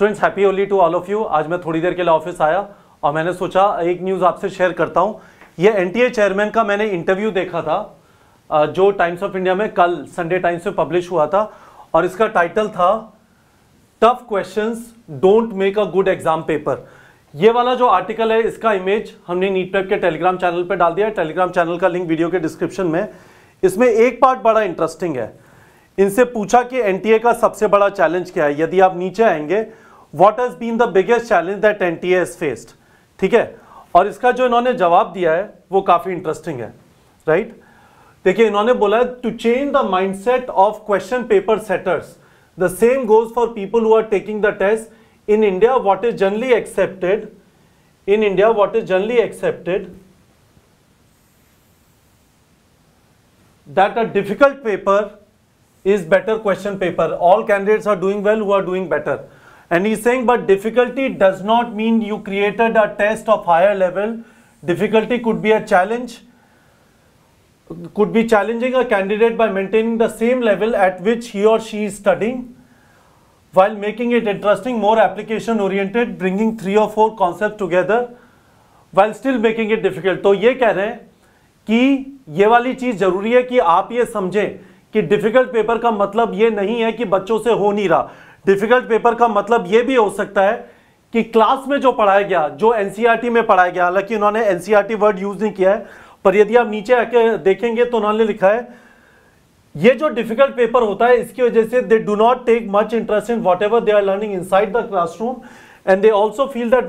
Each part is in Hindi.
Students happy Holi to all of you आज मैं थोड़ी देर के लिए ऑफिस आया और मैंने सोचा एक न्यूज़ आपसे शेयर करता हूँ ये एन चेयरमैन का मैंने इंटरव्यू देखा था जो टाइम्स ऑफ इंडिया में कल संडे टाइम्स में पब्लिश हुआ था और इसका टाइटल था tough question don't make a good exam paper ये वाला जो आर्टिकल है इसका इमेज हमने नीट पेप के टेलीग्राम चैनल पर डाल दिया टेलीग्राम चैनल का लिंक वीडियो के डिस्क्रिप्शन में इसमें एक पार्ट बड़ा इंटरेस्टिंग है इनसे पूछा कि एनटीए का सबसे बड़ा चैलेंज क्या है यदि आप नीचे आएंगे what has been the biggest challenge that NTA has faced ठीक है और इसका जो इन्होंने जवाब दिया है वो काफी इंटरेस्टिंग है राइट right? देखिए इन्होंने बोला है to change the mindset of question paper setters the same goes for people who are taking the test in India what is generally accepted in India what is generally accepted that a difficult paper is better question paper all candidates are doing well who are doing better And he's saying, but difficulty does not mean you created a test of higher level. Difficulty could be a challenge, could be challenging a candidate by maintaining the same level at which he or she is studying while making it interesting, more application oriented, bringing three or four concepts together while still making it difficult. तो ye keh rahe हैं कि ये वाली चीज़ ज़रूरी है कि आप ये समझें कि डिफ़िकल्ट पेपर का मतलब ये नहीं है कि बच्चों से हो नहीं रहा डिफिकल्ट पेपर का मतलब यह भी हो सकता है कि क्लास में जो पढ़ाया गया जो एनसीईआरटी e में पढ़ाया गया हालांकि उन्होंने एनसीईआरटी e वर्ड यूज नहीं किया है पर यदि आप नीचे आके देखेंगे तो उन्होंने लिखा है ये जो डिफिकल्ट पेपर होता है इसकी वजह से they do not take much interest in whatever they are learning inside the classroom and they also feel that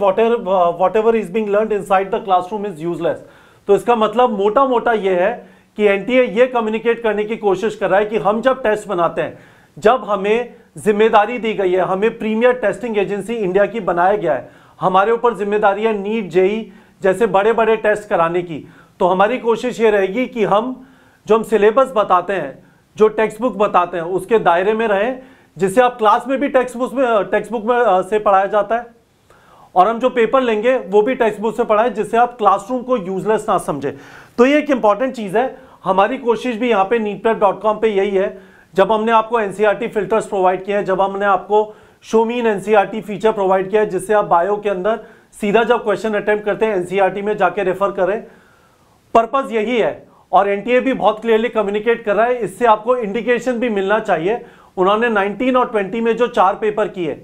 whatever is being learn inside the classroom is useless तो इसका मतलब मोटा मोटा ये है कि एनटीए ये कम्युनिकेट करने की कोशिश कर रहा है कि हम जब टेस्ट बनाते हैं जब हमें जिम्मेदारी दी गई है हमें प्रीमियर टेस्टिंग एजेंसी इंडिया की बनाया गया है हमारे ऊपर जिम्मेदारी है नीट जेई जैसे बड़े बड़े टेस्ट कराने की तो हमारी कोशिश ये रहेगी कि हम जो हम सिलेबस बताते हैं जो टेक्स्ट बुक बताते हैं उसके दायरे में रहें जिसे आप क्लास में भी टेक्स्ट बुक में टेक्स्ट बुक में से पढ़ाया जाता है और हम जो पेपर लेंगे वो भी टेक्स्ट बुक से पढ़ाएं जिससे आप क्लासरूम को यूजलेस ना समझें तो ये एक इंपॉर्टेंट चीज़ है हमारी कोशिश भी यहाँ पे नीट यही है जब हमने आपको एनसीईआरटी फिल्टर्स प्रोवाइड किए हैं जब हमने आपको शोमीन एनसीईआरटी फीचर प्रोवाइड किया है जिससे आप बायो के अंदर सीधा जब क्वेश्चन अटेम्प्ट करते हैं एनसीआरटी e में जाके रेफर करें पर्पज यही है और एनटीए भी बहुत क्लियरली कम्युनिकेट कर रहा है इससे आपको इंडिकेशन भी मिलना चाहिए उन्होंने 19 और 20 में जो चार पेपर किए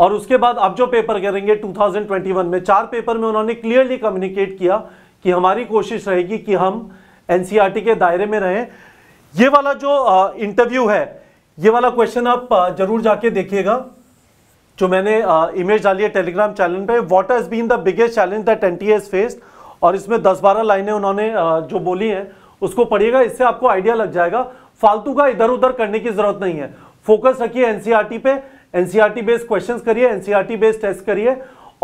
और उसके बाद अब जो पेपर करेंगे 2021 में चार पेपर में उन्होंने क्लियरली कम्युनिकेट किया कि हमारी कोशिश रहेगी कि हम एनसीआरटी e के दायरे में रहें ये वाला जो इंटरव्यू है ये वाला क्वेश्चन आप जरूर जाके देखिएगा जो मैंने इमेज डाली है टेलीग्राम चैनल पे what has been the biggest challenge that N T faced और इसमें 10-12 लाइनें उन्होंने जो बोली हैं उसको पढ़िएगा इससे आपको आइडिया लग जाएगा फालतू का इधर उधर करने की जरूरत नहीं है फोकस रखिए एनसीईआरटी e पे एनसीईआरटी बेस्ड क्वेश्चन करिए एनसीईआरटी बेस्ड टेस्ट करिए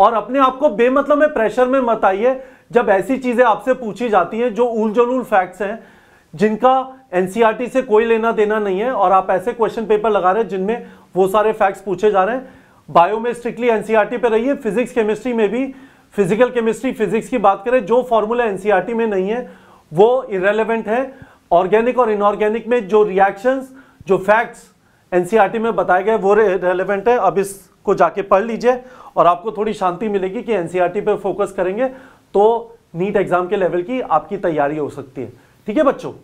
और अपने आप को बेमतलब में प्रेशर में मत आइए जब ऐसी चीजें आपसे पूछी जाती हैं जो उलझुल फैक्ट्स हैं जिनका एनसीईआरटी e से कोई लेना देना नहीं है और आप ऐसे क्वेश्चन पेपर लगा रहे हैं जिनमें वो सारे फैक्ट्स पूछे जा रहे हैं बायो में स्ट्रिक्टली एनसीईआरटी e पे रहिए फिजिक्स केमिस्ट्री में भी फिजिकल केमिस्ट्री फिजिक्स की बात करें जो फॉर्मूला एनसीईआरटी e में नहीं है वो इरेलीवेंट है ऑर्गेनिक और इनऑर्गेनिक में जो रिएक्शन जो फैक्ट्स एनसीआरटी में बताए गए वो रेलिवेंट है अब इसको जाके पढ़ लीजिए और आपको थोड़ी शांति मिलेगी कि एनसीआरटी पर फोकस करेंगे तो नीट एग्जाम के लेवल की आपकी तैयारी हो सकती है ठीक है बच्चों